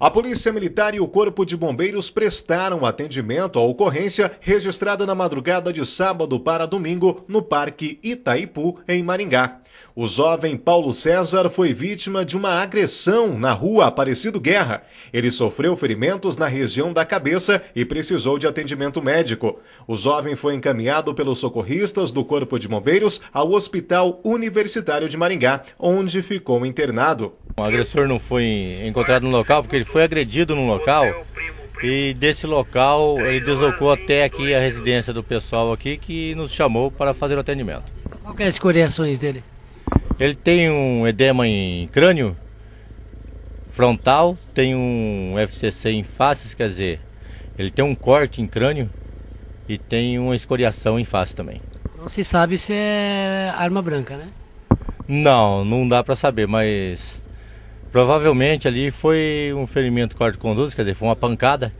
A Polícia Militar e o Corpo de Bombeiros prestaram atendimento à ocorrência registrada na madrugada de sábado para domingo no Parque Itaipu, em Maringá. O jovem Paulo César foi vítima de uma agressão na rua Aparecido Guerra. Ele sofreu ferimentos na região da cabeça e precisou de atendimento médico. O jovem foi encaminhado pelos socorristas do Corpo de Bombeiros ao Hospital Universitário de Maringá, onde ficou internado. O agressor não foi encontrado no local porque ele foi agredido no local e desse local ele deslocou até aqui a residência do pessoal aqui que nos chamou para fazer o atendimento. Qual que é as coriações dele? Ele tem um edema em crânio frontal, tem um FCC em faces, quer dizer, ele tem um corte em crânio e tem uma escoriação em face também. Não se sabe se é arma branca, né? Não, não dá para saber, mas Provavelmente ali foi um ferimento corte conduto, quer dizer, foi uma pancada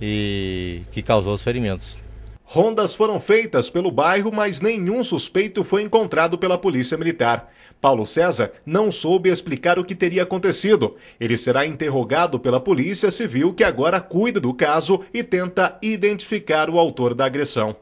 e que causou os ferimentos. Rondas foram feitas pelo bairro, mas nenhum suspeito foi encontrado pela Polícia Militar. Paulo César não soube explicar o que teria acontecido. Ele será interrogado pela Polícia Civil, que agora cuida do caso e tenta identificar o autor da agressão.